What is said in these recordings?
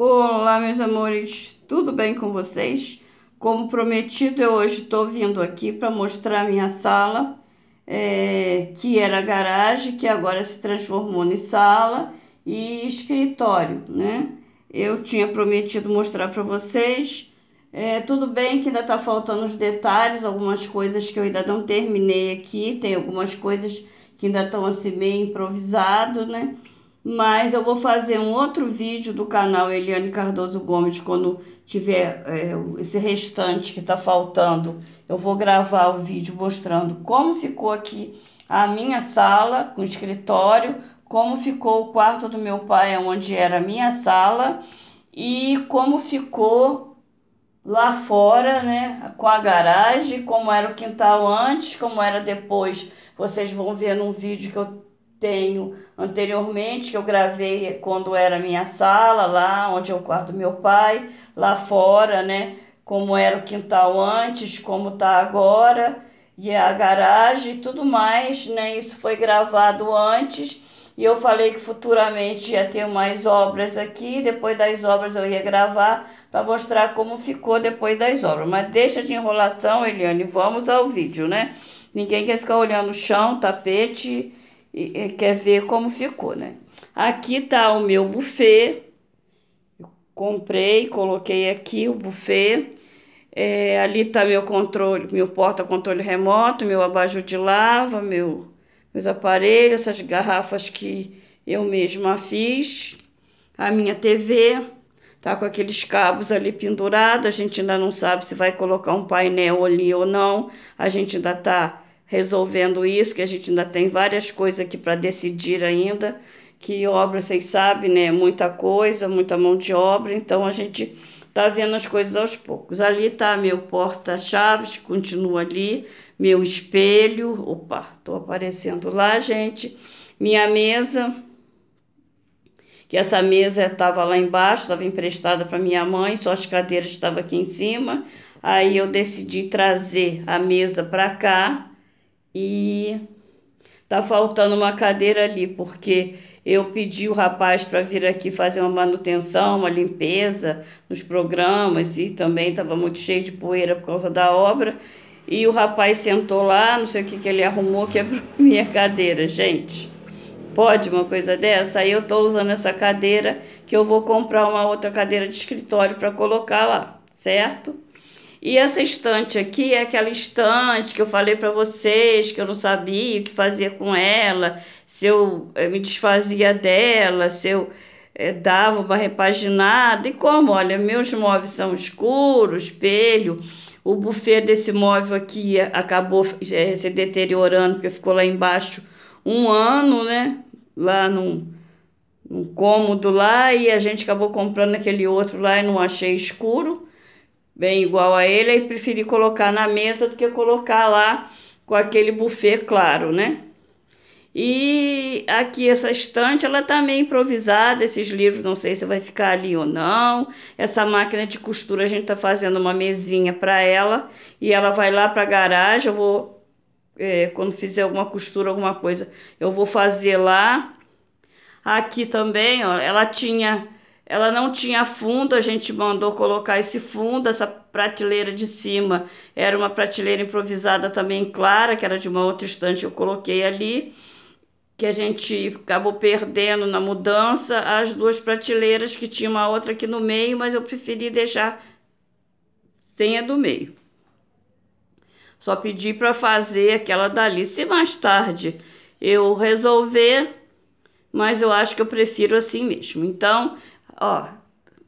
Olá, meus amores, tudo bem com vocês? Como prometido, eu hoje estou vindo aqui para mostrar a minha sala, é, que era garagem, que agora se transformou em sala e escritório, né? Eu tinha prometido mostrar para vocês. É, tudo bem que ainda está faltando os detalhes, algumas coisas que eu ainda não terminei aqui, tem algumas coisas que ainda estão assim meio improvisado, né? mas eu vou fazer um outro vídeo do canal Eliane Cardoso Gomes quando tiver é, esse restante que tá faltando. Eu vou gravar o vídeo mostrando como ficou aqui a minha sala com escritório, como ficou o quarto do meu pai, onde era a minha sala, e como ficou lá fora, né, com a garagem, como era o quintal antes, como era depois. Vocês vão ver num vídeo que eu tenho anteriormente, que eu gravei quando era minha sala, lá onde eu guardo meu pai, lá fora, né? Como era o quintal antes, como tá agora, e a garagem e tudo mais, né? Isso foi gravado antes. E eu falei que futuramente ia ter mais obras aqui, depois das obras eu ia gravar para mostrar como ficou depois das obras. Mas deixa de enrolação, Eliane, vamos ao vídeo, né? Ninguém quer ficar olhando o chão, tapete, e, e quer ver como ficou, né? Aqui tá o meu buffet. Eu comprei, coloquei aqui o buffet. É, ali tá meu controle, meu porta-controle remoto, meu abajur de lava, meu, meus aparelhos, essas garrafas que eu mesma fiz, a minha TV, tá com aqueles cabos ali pendurados, a gente ainda não sabe se vai colocar um painel ali ou não, a gente ainda tá resolvendo isso, que a gente ainda tem várias coisas aqui para decidir ainda, que obra, vocês sabem, né? Muita coisa, muita mão de obra, então a gente tá vendo as coisas aos poucos. Ali tá meu porta-chaves, continua ali, meu espelho, opa, tô aparecendo lá, gente. Minha mesa, que essa mesa estava lá embaixo, estava emprestada para minha mãe, só as cadeiras estavam aqui em cima. Aí eu decidi trazer a mesa para cá e tá faltando uma cadeira ali, porque eu pedi o rapaz para vir aqui fazer uma manutenção, uma limpeza nos programas e também estava muito cheio de poeira por causa da obra. E o rapaz sentou lá, não sei o que, que ele arrumou, quebrou minha cadeira. Gente, pode uma coisa dessa? Aí eu estou usando essa cadeira que eu vou comprar uma outra cadeira de escritório para colocar lá, certo? E essa estante aqui é aquela estante que eu falei para vocês, que eu não sabia o que fazia com ela, se eu eh, me desfazia dela, se eu é, dava uma repaginada. E como, olha, meus móveis são escuros, espelho, o buffet desse móvel aqui acabou é, se deteriorando, porque ficou lá embaixo um ano, né? Lá num, num cômodo lá, e a gente acabou comprando aquele outro lá e não achei escuro bem igual a ele, aí preferi colocar na mesa do que colocar lá com aquele buffet claro, né? E aqui essa estante, ela tá meio improvisada, esses livros não sei se vai ficar ali ou não. Essa máquina de costura a gente tá fazendo uma mesinha para ela e ela vai lá para a garagem, eu vou é, quando fizer alguma costura, alguma coisa, eu vou fazer lá. Aqui também, ó, ela tinha ela não tinha fundo, a gente mandou colocar esse fundo, essa prateleira de cima era uma prateleira improvisada também clara, que era de uma outra estante, eu coloquei ali, que a gente acabou perdendo na mudança as duas prateleiras que tinha uma outra aqui no meio, mas eu preferi deixar sem a do meio. Só pedi para fazer aquela dali. Se mais tarde eu resolver, mas eu acho que eu prefiro assim mesmo. Então, Ó,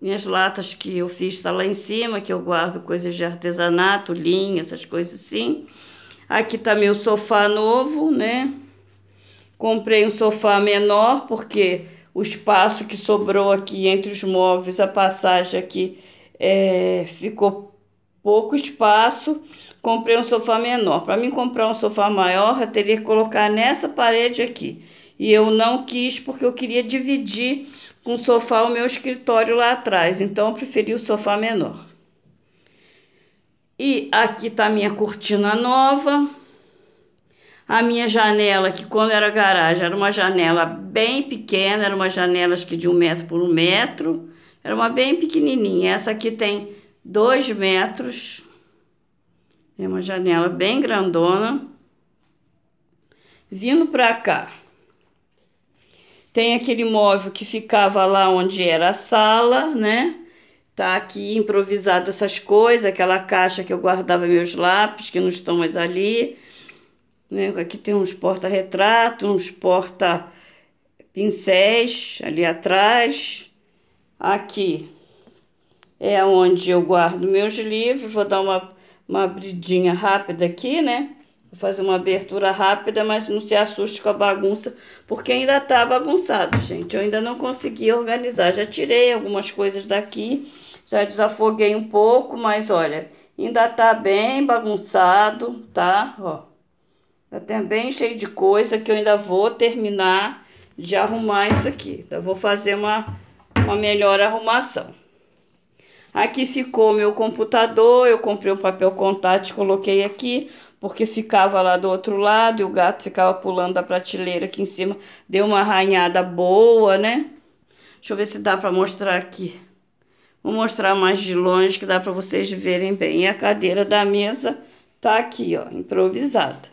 minhas latas que eu fiz está lá em cima, que eu guardo coisas de artesanato, linha, essas coisas assim. Aqui tá meu sofá novo, né? Comprei um sofá menor porque o espaço que sobrou aqui entre os móveis, a passagem aqui é, ficou pouco espaço. Comprei um sofá menor. Para mim comprar um sofá maior, eu teria que colocar nessa parede aqui e eu não quis porque eu queria dividir com o sofá o meu escritório lá atrás, então eu preferi o sofá menor. E aqui está a minha cortina nova, a minha janela, que quando era garagem era uma janela bem pequena, era uma janela acho que de um metro por um metro, era uma bem pequenininha. Essa aqui tem dois metros, é uma janela bem grandona. Vindo para cá, tem aquele móvel que ficava lá onde era a sala, né? Tá aqui improvisado essas coisas, aquela caixa que eu guardava meus lápis, que não estão mais ali. Né? Aqui tem uns porta-retrato, uns porta-pincéis ali atrás. Aqui é onde eu guardo meus livros. Vou dar uma, uma abridinha rápida aqui, né? Vou fazer uma abertura rápida, mas não se assuste com a bagunça, porque ainda tá bagunçado, gente. Eu ainda não consegui organizar. Já tirei algumas coisas daqui, já desafoguei um pouco, mas olha, ainda tá bem bagunçado, tá? Ó, tá tem bem cheio de coisa que eu ainda vou terminar de arrumar isso aqui. Então, eu vou fazer uma, uma melhor arrumação. Aqui ficou meu computador, eu comprei um papel contato e coloquei aqui porque ficava lá do outro lado e o gato ficava pulando da prateleira aqui em cima. Deu uma arranhada boa, né? Deixa eu ver se dá para mostrar aqui. Vou mostrar mais de longe que dá para vocês verem bem. E a cadeira da mesa tá aqui, ó, improvisada.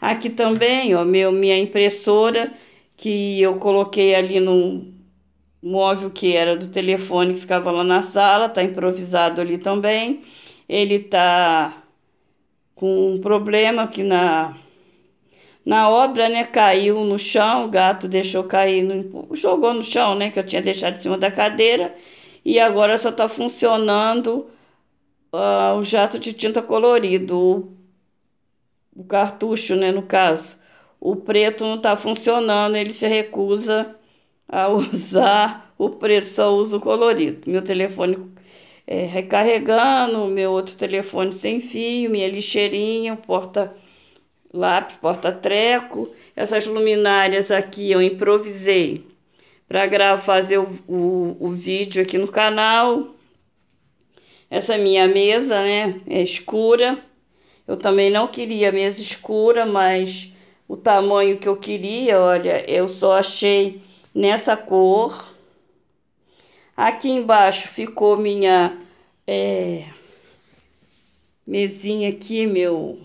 Aqui também, ó, meu, minha impressora que eu coloquei ali no móvel que era do telefone que ficava lá na sala, tá improvisado ali também. Ele tá com um problema que na na obra, né, caiu no chão, o gato deixou cair, no, jogou no chão, né, que eu tinha deixado em cima da cadeira, e agora só está funcionando uh, o jato de tinta colorido, o, o cartucho, né, no caso. O preto não está funcionando, ele se recusa a usar o preto, só usa o colorido. Meu telefone é, recarregando, meu outro telefone sem fio, minha lixeirinha, porta lápis, porta treco. Essas luminárias aqui eu improvisei para gravar, fazer o, o, o vídeo aqui no canal. Essa minha mesa, né, é escura. Eu também não queria mesa escura, mas o tamanho que eu queria, olha, eu só achei nessa cor Aqui embaixo ficou minha é, mesinha aqui, meu...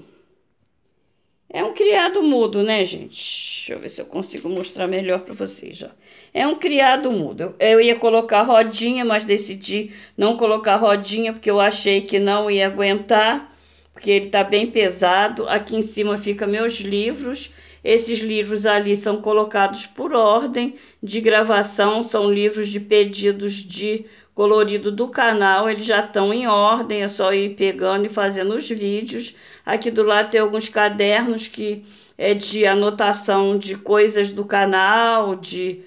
É um criado mudo, né, gente? Deixa eu ver se eu consigo mostrar melhor para vocês, ó. É um criado mudo. Eu, eu ia colocar rodinha, mas decidi não colocar rodinha porque eu achei que não ia aguentar porque ele está bem pesado. Aqui em cima fica meus livros. Esses livros ali são colocados por ordem de gravação, são livros de pedidos de colorido do canal, eles já estão em ordem, é só ir pegando e fazendo os vídeos. Aqui do lado tem alguns cadernos que é de anotação de coisas do canal, de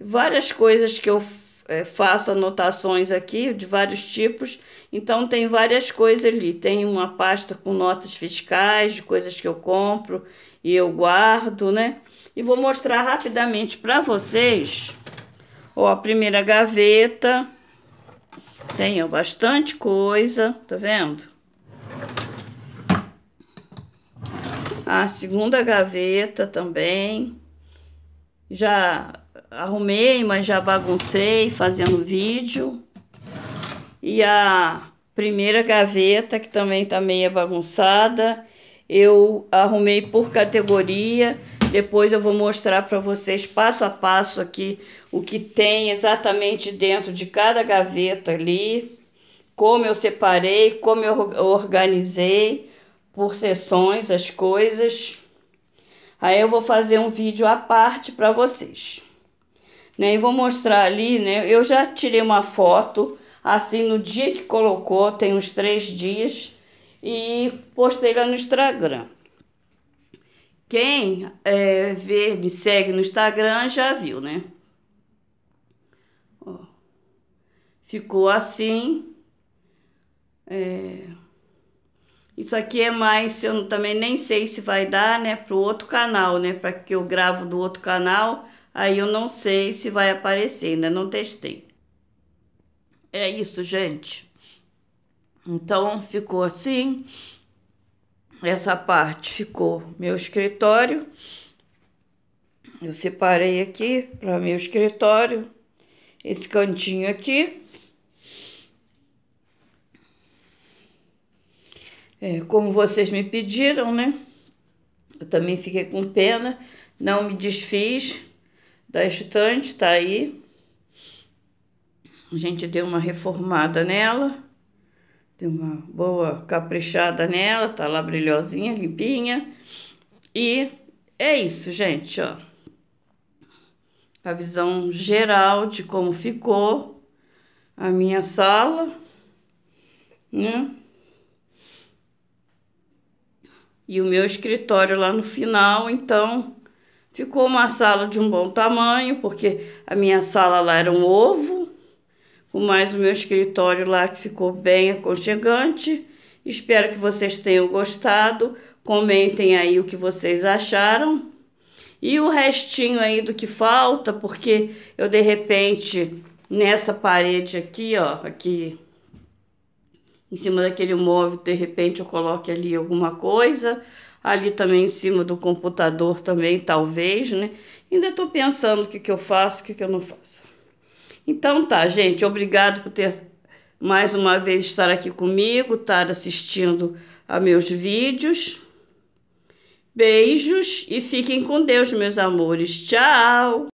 várias coisas que eu é, faço anotações aqui de vários tipos, então tem várias coisas ali. Tem uma pasta com notas fiscais, de coisas que eu compro e eu guardo, né? E vou mostrar rapidamente para vocês. Ó, a primeira gaveta. Tem ó, bastante coisa, tá vendo? A segunda gaveta também. Já arrumei, mas já baguncei fazendo vídeo. E a primeira gaveta, que também tá meia bagunçada, eu arrumei por categoria. Depois eu vou mostrar para vocês passo a passo aqui o que tem exatamente dentro de cada gaveta ali, como eu separei, como eu organizei por seções as coisas. Aí eu vou fazer um vídeo à parte para vocês né? E vou mostrar ali, né? Eu já tirei uma foto assim no dia que colocou, tem uns três dias, e postei lá no Instagram. Quem é, vê, me segue no Instagram já viu, né? Ó, ficou assim. É, isso aqui é mais, eu também nem sei se vai dar, né, pro outro canal, né, para que eu gravo do outro canal Aí eu não sei se vai aparecer, ainda não testei. É isso, gente. Então ficou assim. Essa parte ficou meu escritório. Eu separei aqui para meu escritório. Esse cantinho aqui. É, como vocês me pediram, né? Eu também fiquei com pena, não me desfiz da estante, tá aí. A gente deu uma reformada nela, deu uma boa caprichada nela, tá lá brilhosinha, limpinha. E é isso, gente, ó. A visão geral de como ficou a minha sala, né? E o meu escritório lá no final, então Ficou uma sala de um bom tamanho, porque a minha sala lá era um ovo, com mais o meu escritório lá que ficou bem aconchegante. Espero que vocês tenham gostado. Comentem aí o que vocês acharam. E o restinho aí do que falta, porque eu de repente nessa parede aqui, ó, aqui em cima daquele móvel, de repente eu coloque ali alguma coisa, ali também em cima do computador também, talvez, né? Ainda estou pensando o que, que eu faço, o que, que eu não faço. Então tá, gente, obrigado por ter mais uma vez estar aqui comigo, estar assistindo a meus vídeos. Beijos e fiquem com Deus, meus amores. Tchau!